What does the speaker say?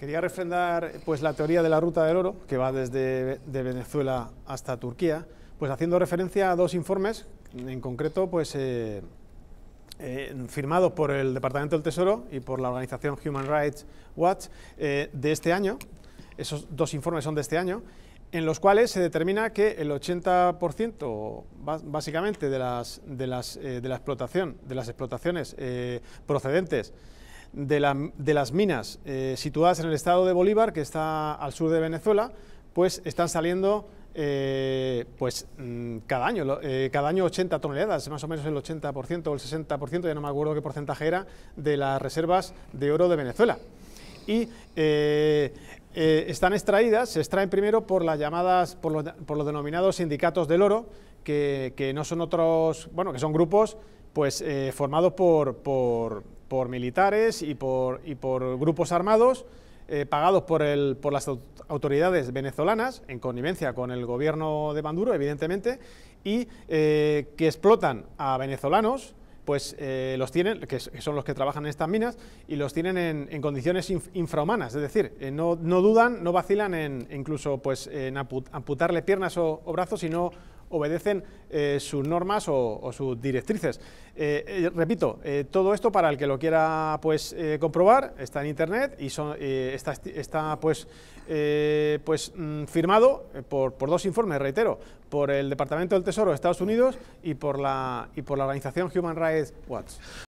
Quería refrendar pues, la teoría de la ruta del oro, que va desde Venezuela hasta Turquía, pues haciendo referencia a dos informes, en concreto pues, eh, eh, firmados por el Departamento del Tesoro y por la organización Human Rights Watch eh, de este año. Esos dos informes son de este año, en los cuales se determina que el 80% básicamente de las, de, las, de la explotación, de las explotaciones procedentes de, las minas eh, situadas en el estado de Bolívar, que está al sur de Venezuela, pues están saliendo eh, pues mm, cada año, eh, cada año 80 toneladas, más o menos el 80% o el 60%, ya no me acuerdo qué porcentaje era, de las reservas de oro de Venezuela. Y están extraídas, se extraen primero por las llamadas, por por los denominados sindicatos del oro, que, no son otros, bueno, que son grupos pues eh, formados por, por, militares y por, y por grupos armados, eh, pagados por, el, por las autoridades venezolanas, en connivencia con el gobierno de Banduro, evidentemente, y eh, que explotan a venezolanos, pues los tienen, que son los que trabajan en estas minas, y los tienen en, condiciones infrahumanas, es decir, no, dudan, no vacilan en incluso pues, en amputarle piernas o, o brazos, sino obedecen eh, sus normas o, sus directrices. Eh, eh, repito, todo esto para el que lo quiera pues, comprobar está en Internet y son, está, pues, pues, mm, firmado por, dos informes, reitero, por el Departamento del Tesoro de Estados Unidos y por la, y por la organización Human Rights Watch.